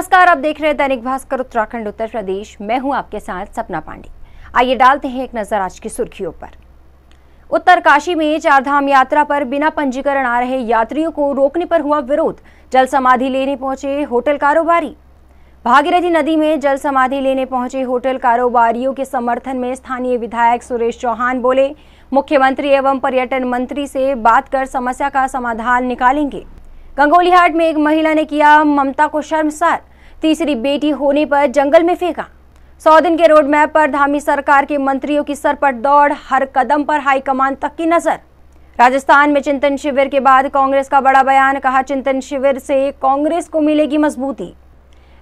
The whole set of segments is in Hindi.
नमस्कार आप देख रहे हैं दैनिक भास्कर उत्तराखंड उत्तर प्रदेश मैं हूं आपके साथ सपना पांडे आइए डालते हैं एक नजर आज की सुर्खियों पर उत्तरकाशी में चारधाम यात्रा पर बिना पंजीकरण आ रहे यात्रियों को रोकने पर हुआ विरोध जल समाधि लेने पहुंचे होटल कारोबारी भागीरथी नदी में जल समाधि लेने पहुंचे होटल कारोबारियों के समर्थन में स्थानीय विधायक सुरेश चौहान बोले मुख्यमंत्री एवं पर्यटन मंत्री से बात कर समस्या का समाधान निकालेंगे गंगोलीहाट में एक महिला ने किया ममता को शर्मसार तीसरी बेटी होने पर जंगल में फेंका सौ दिन के रोड मैप पर धामी सरकार के मंत्रियों की सर पर दौड़ हर कदम पर हाईकमान तक की नजर राजस्थान में चिंतन शिविर के बाद कांग्रेस का बड़ा बयान कहा चिंतन शिविर से कांग्रेस को मिलेगी मजबूती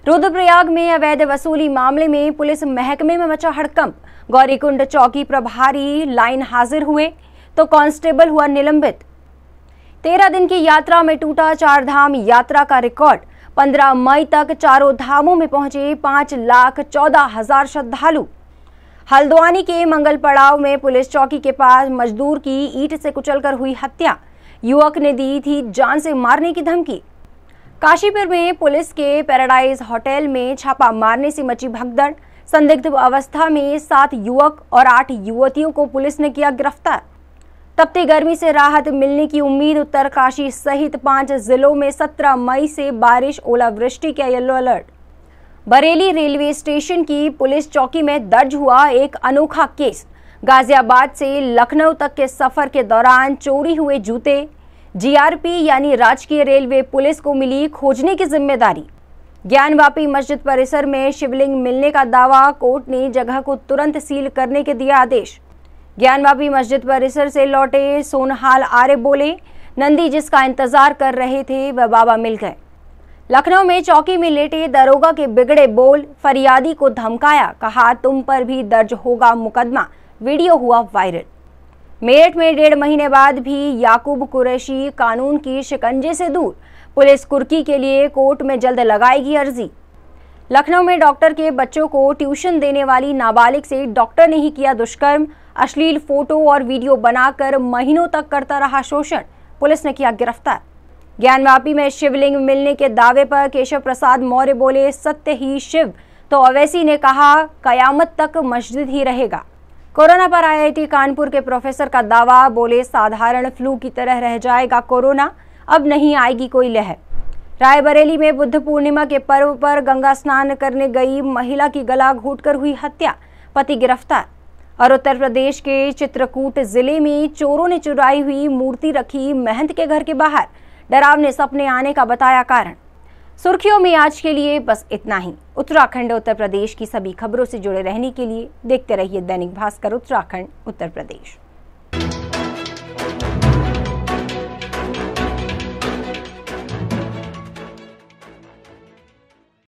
रुद्रप्रयाग में अवैध वसूली मामले में पुलिस महकमे में मचा हड़कंप गौरीकुंड चौकी प्रभारी लाइन हाजिर हुए तो कांस्टेबल हुआ निलंबित तेरह दिन की यात्रा में टूटा चार धाम यात्रा का रिकॉर्ड 15 मई तक चारों धामों में पहुंचे पांच लाख चौदह हजार श्रद्धालु हल्द्वानी के मंगल पड़ाव में पुलिस चौकी के पास मजदूर की ईट से कुचलकर हुई हत्या युवक ने दी थी जान से मारने की धमकी काशीपुर में पुलिस के पैराडाइज होटल में छापा मारने से मची भगदड़ संदिग्ध अवस्था में सात युवक और आठ युवतियों को पुलिस ने किया गिरफ्तार तपती गर्मी से राहत मिलने की उम्मीद उत्तरकाशी सहित पांच जिलों में 17 मई से बारिश ओलावृष्टि का yellow alert Bareilly railway station की पुलिस चौकी में दर्ज हुआ एक अनोखा केस गाजियाबाद से लखनऊ तक के सफर के दौरान चोरी हुए जूते जीआरपी यानी राजकीय रेलवे पुलिस को मिली खोजने की जिम्मेदारी ज्ञानवापी मस्जिद परिसर में शिवलिंग मिलने का दावा कोर्ट ने जगह को तुरंत सील करने के दिया आदेश ज्ञान बाबी मस्जिद परिसर से लौटे सोनहाल आर्य बोले नंदी जिसका इंतजार कर रहे थे वह बाबा मिल गए लखनऊ में चौकी में लेटे दरोगा के बिगड़े बोल फरियादी को धमकाया कहा तुम पर भी दर्ज होगा मुकदमा वीडियो हुआ वायरल मेरठ में डेढ़ महीने बाद भी याकूब कुरैशी कानून की शिकंजे से दूर पुलिस कुर्की के लिए कोर्ट में जल्द लगाएगी अर्जी लखनऊ में डॉक्टर के बच्चों को ट्यूशन देने वाली नाबालिग से डॉक्टर ने ही किया दुष्कर्म अश्लील फोटो और वीडियो बनाकर महीनों तक करता रहा शोषण पुलिस ने किया गिरफ्तार ज्ञानवापी में शिवलिंग मिलने के दावे पर केशव प्रसाद मौर्य बोले सत्य ही शिव तो अवैसी ने कहा कयामत तक मस्जिद ही रहेगा कोरोना पर आईआईटी कानपुर के प्रोफेसर का दावा बोले साधारण फ्लू की तरह रह जाएगा कोरोना अब नहीं आएगी कोई लहर रायबरेली में बुद्ध पूर्णिमा के पर्व पर गंगा स्नान करने गई महिला की गला घूट हुई हत्या पति गिरफ्तार और उत्तर प्रदेश के चित्रकूट जिले में चोरों ने चुराई हुई मूर्ति रखी महंत के घर के बाहर डरावने सपने आने का बताया कारण सुर्खियों में आज के लिए बस इतना ही उत्तराखंड उत्तर प्रदेश की सभी खबरों से जुड़े रहने के लिए देखते रहिए दैनिक भास्कर उत्तराखंड उत्तर प्रदेश